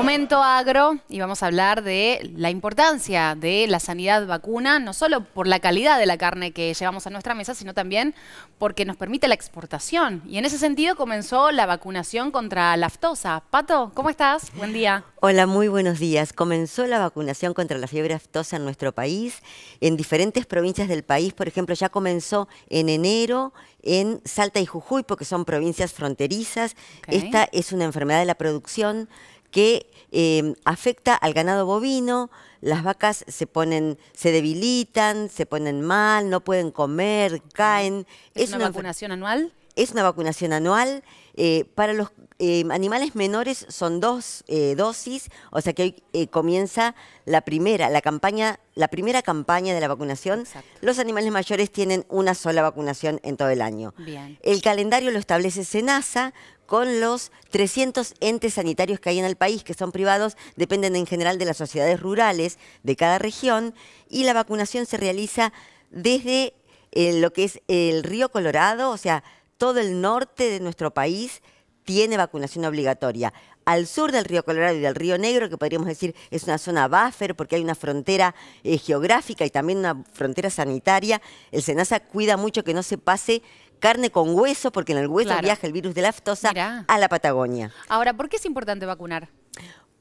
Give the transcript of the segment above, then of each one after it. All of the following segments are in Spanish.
Momento agro y vamos a hablar de la importancia de la sanidad vacuna, no solo por la calidad de la carne que llevamos a nuestra mesa, sino también porque nos permite la exportación. Y en ese sentido comenzó la vacunación contra la aftosa. Pato, ¿cómo estás? Buen día. Hola, muy buenos días. Comenzó la vacunación contra la fiebre aftosa en nuestro país, en diferentes provincias del país. Por ejemplo, ya comenzó en enero en Salta y Jujuy, porque son provincias fronterizas. Esta es una enfermedad de la producción que em, afecta al ganado bovino, las vacas se ponen, se debilitan, se ponen mal, no pueden comer, caen. ¿Es, una vacunación anual? Es una vacunación anual. Eh, para los eh, animales menores son dos eh, dosis, o sea que hoy comienza la primera, la campaña, la primera campaña de la vacunación. Los animales mayores tienen una sola vacunación en todo el año. El calendario lo establece SENASA con los 300 entes sanitarios que hay en el país, que son privados, dependen en general de las sociedades rurales de cada región, y la vacunación se realiza desde lo que es el río Colorado, o sea, todo el norte de nuestro país tiene vacunación obligatoria. Al sur del río Colorado y del río Negro, que podríamos decir es una zona buffer porque hay una frontera eh, geográfica y también una frontera sanitaria, el SENASA cuida mucho que no se pase carne con hueso, porque en el hueso viaja el virus de la aftosa a la Patagonia. Ahora, ¿por qué es importante vacunar?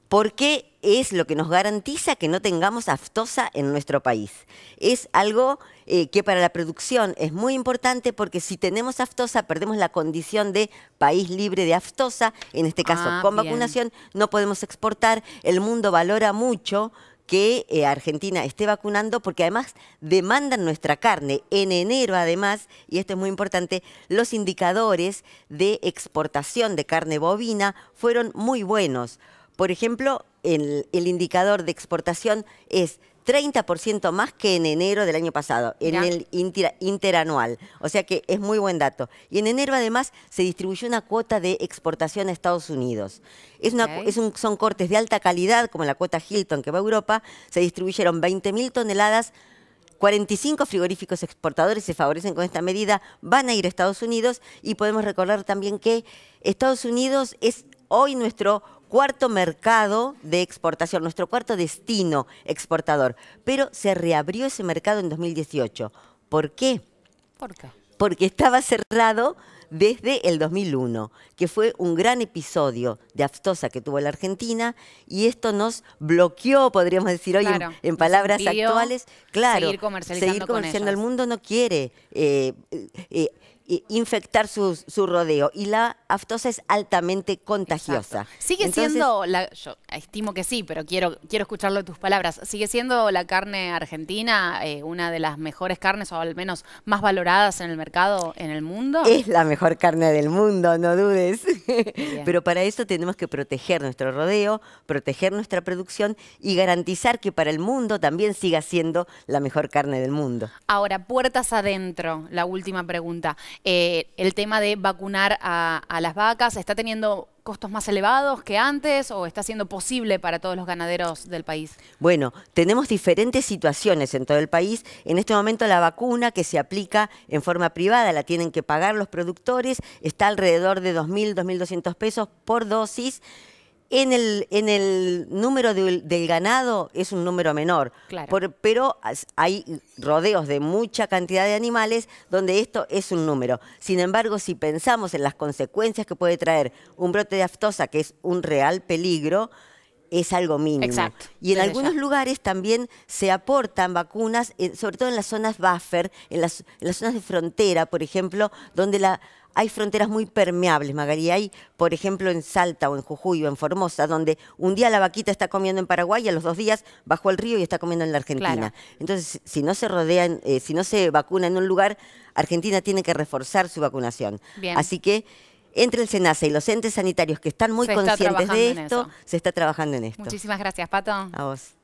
porque es lo que nos garantiza que no tengamos aftosa en nuestro país. Es algo eh, que para la producción es muy importante porque si tenemos aftosa perdemos la condición de país libre de aftosa, en este caso ah, con vacunación no podemos exportar, el mundo valora mucho que eh, Argentina esté vacunando porque además demandan nuestra carne. En enero además, y esto es muy importante, los indicadores de exportación de carne bovina fueron muy buenos por ejemplo, el, indicador de exportación es 30% más que en enero del año pasado, en el interanual. O sea que es muy buen dato. Y en enero además se distribuyó una cuota de exportación a Estados Unidos. son cortes de alta calidad, como la cuota Hilton que va a Europa. Se distribuyeron 20.000 toneladas 45 frigoríficos exportadores se favorecen con esta medida, van a ir a Estados Unidos y podemos recordar también que Estados Unidos es hoy nuestro cuarto mercado de exportación, nuestro cuarto destino exportador. Pero se reabrió ese mercado en 2018. ¿Por qué? Porque estaba cerrado desde el 2001, que fue un gran episodio de aftosa que tuvo la Argentina y esto nos bloqueó, podríamos decir hoy en, palabras actuales, claro, seguir comercializando, seguir el mundo no quiere eh, eh, infectar su, rodeo. Y la aftosa es altamente contagiosa. Sigue siendo, la, yo estimo que sí, pero quiero, quiero escucharlo de tus palabras. ¿Sigue siendo la carne argentina eh, una de las mejores carnes o al menos más valoradas en el mercado en el mundo? Es la mejor carne del mundo, no dudes. pero para eso tenemos que proteger nuestro rodeo, proteger nuestra producción y garantizar que para el mundo también siga siendo la mejor carne del mundo. Ahora, puertas adentro, la última pregunta. Eh, el tema de vacunar a, a las vacas está teniendo costos más elevados que antes o está siendo posible para todos los ganaderos del país? Bueno, tenemos diferentes situaciones en todo el país. En este momento la vacuna que se aplica en forma privada, la tienen que pagar los productores, está alrededor de 2.000, 2.200 pesos por dosis. En el, en el número del ganado es un número menor, pero hay rodeos de mucha cantidad de animales donde esto es un número. Sin embargo, si pensamos en las consecuencias que puede traer un brote de aftosa, que es un real peligro, es algo mínimo. Exacto. Y en algunos lugares también se aportan vacunas, sobre todo en las zonas buffer, en las, zonas de frontera, por ejemplo, donde la, hay fronteras muy permeables, magari Hay, por ejemplo, en Salta o en Jujuy o en Formosa, donde un día la vaquita está comiendo en Paraguay y a los dos días bajó el río y está comiendo en la Argentina. Entonces, si no se rodean, eh, si no se vacuna en un lugar, Argentina tiene que reforzar su vacunación. Así que entre el SENASA y los entes sanitarios que están muy conscientes de esto, se está trabajando en esto. Muchísimas gracias, Pato. A vos.